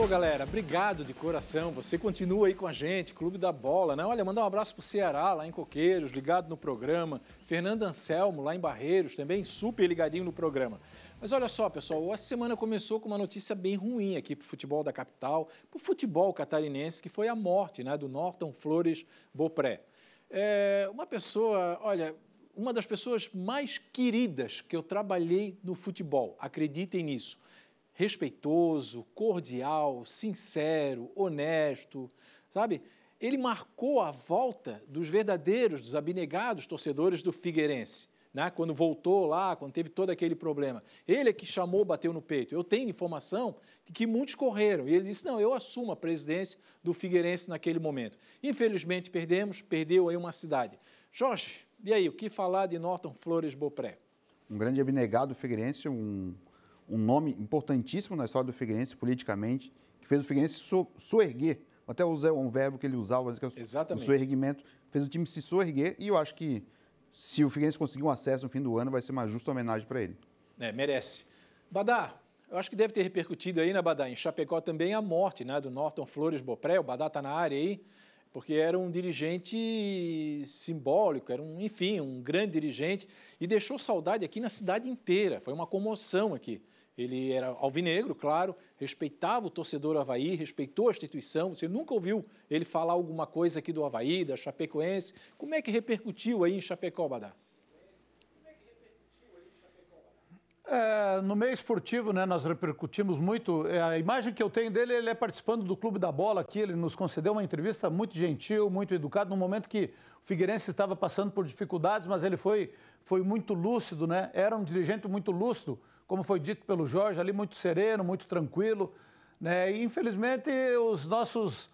Pô, galera, obrigado de coração. Você continua aí com a gente, Clube da Bola, né? Olha, mandar um abraço pro Ceará, lá em Coqueiros, ligado no programa. Fernando Anselmo, lá em Barreiros, também super ligadinho no programa. Mas olha só, pessoal, essa semana começou com uma notícia bem ruim aqui pro futebol da capital, pro futebol catarinense, que foi a morte né, do Norton Flores Bopré. É, uma pessoa, olha, uma das pessoas mais queridas que eu trabalhei no futebol, acreditem nisso respeitoso, cordial, sincero, honesto, sabe? Ele marcou a volta dos verdadeiros, dos abnegados torcedores do Figueirense, né? quando voltou lá, quando teve todo aquele problema. Ele é que chamou, bateu no peito. Eu tenho informação que muitos correram. E ele disse: não, eu assumo a presidência do Figueirense naquele momento. Infelizmente perdemos, perdeu aí uma cidade. Jorge, e aí, o que falar de Norton Flores Bopré? Um grande abnegado figueirense, um um nome importantíssimo na história do Figueirense politicamente, que fez o Figueirense so, soerguer. Vou até usar um verbo que ele usava, que é o, Exatamente. o soerguimento. Fez o time se soerguer e eu acho que se o Figueirense conseguir um acesso no fim do ano, vai ser uma justa homenagem para ele. É, merece. Badá, eu acho que deve ter repercutido aí, né, Badá? Em Chapecó também a morte né, do Norton Flores Bopré. O Badá está na área aí, porque era um dirigente simbólico, era um, enfim, um grande dirigente e deixou saudade aqui na cidade inteira. Foi uma comoção aqui. Ele era alvinegro, claro, respeitava o torcedor Havaí, respeitou a instituição. Você nunca ouviu ele falar alguma coisa aqui do Havaí, da Chapecoense. Como é que repercutiu aí em Chapecó, Badá? É, no meio esportivo, né, nós repercutimos muito. É, a imagem que eu tenho dele, ele é participando do Clube da Bola aqui. Ele nos concedeu uma entrevista muito gentil, muito educado, no momento que o Figueirense estava passando por dificuldades, mas ele foi, foi muito lúcido, né? Era um dirigente muito lúcido como foi dito pelo Jorge, ali muito sereno, muito tranquilo. Né? E infelizmente os nossos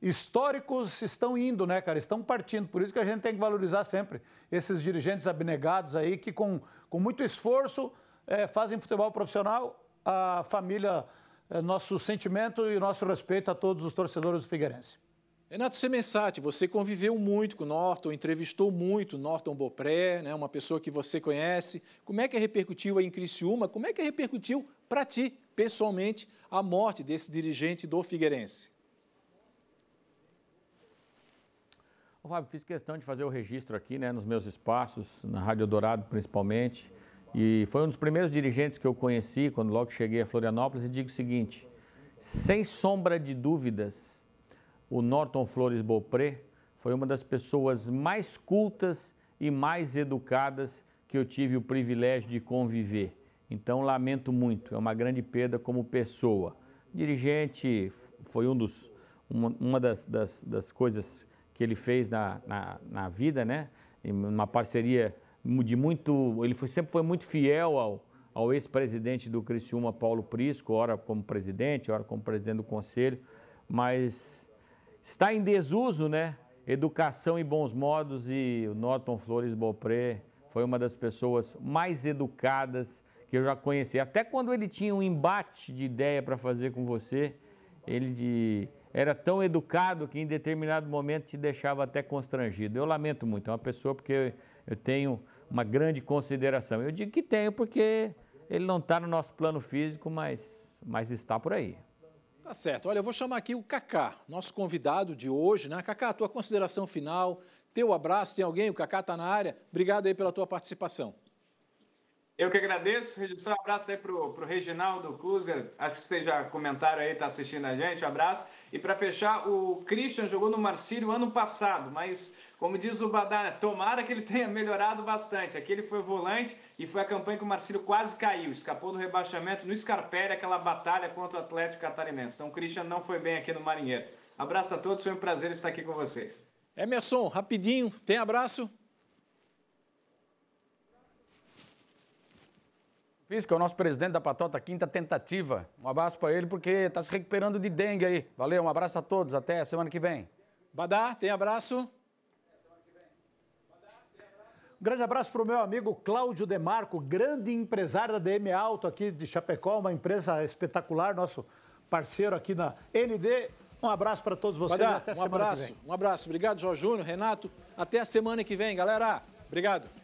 históricos estão indo, né, cara? Estão partindo. Por isso que a gente tem que valorizar sempre esses dirigentes abnegados aí que, com, com muito esforço, é, fazem futebol profissional. A família, é, nosso sentimento e nosso respeito a todos os torcedores do Figueirense. Renato é Semensati, você conviveu muito com o Norton, entrevistou muito o Norton Bopré, né, uma pessoa que você conhece. Como é que repercutiu aí em Criciúma? Como é que repercutiu para ti, pessoalmente, a morte desse dirigente do Figueirense? Ô, Fábio, fiz questão de fazer o registro aqui, né, nos meus espaços, na Rádio Dourado principalmente. E foi um dos primeiros dirigentes que eu conheci quando logo cheguei a Florianópolis e digo o seguinte: sem sombra de dúvidas, o Norton Flores Bopré foi uma das pessoas mais cultas e mais educadas que eu tive o privilégio de conviver. Então, lamento muito, é uma grande perda como pessoa. Dirigente foi um dos, uma, uma das, das, das, coisas que ele fez na, na, na vida, né? Uma parceria de muito. Ele foi, sempre foi muito fiel ao, ao ex-presidente do Criciúma, Paulo Prisco, ora como presidente, ora como presidente do conselho, mas Está em desuso, né? Educação e bons modos e o Norton Flores Bopré foi uma das pessoas mais educadas que eu já conheci. Até quando ele tinha um embate de ideia para fazer com você, ele de... era tão educado que em determinado momento te deixava até constrangido. Eu lamento muito, é uma pessoa porque eu tenho uma grande consideração. Eu digo que tenho porque ele não está no nosso plano físico, mas, mas está por aí. Tá certo. Olha, eu vou chamar aqui o Cacá, nosso convidado de hoje, né? Cacá, tua consideração final, teu abraço, tem alguém? O Cacá está na área. Obrigado aí pela tua participação. Eu que agradeço, registrar Um abraço aí para o Reginaldo Cluser. Acho que vocês já comentaram aí, está assistindo a gente. Um abraço. E para fechar, o Christian jogou no Marcílio ano passado, mas como diz o Badar, tomara que ele tenha melhorado bastante. Aqui ele foi volante e foi a campanha que o Marcílio quase caiu, escapou do rebaixamento no Scarpelli, aquela batalha contra o Atlético Catarinense. Então o Christian não foi bem aqui no Marinheiro. Abraço a todos, foi um prazer estar aqui com vocês. Emerson, rapidinho, tem abraço? Pisca, é o nosso presidente da Patota Quinta Tentativa. Um abraço para ele, porque está se recuperando de dengue aí. Valeu, um abraço a todos. Até semana que vem. Badá, tem abraço. Um grande abraço para o meu amigo Cláudio Demarco, grande empresário da DM Alto aqui de Chapecó, uma empresa espetacular, nosso parceiro aqui na ND. Um abraço para todos vocês Badá, até um semana abraço, que vem. Um abraço, obrigado, Jorge Júnior, Renato. Até a semana que vem, galera. Obrigado.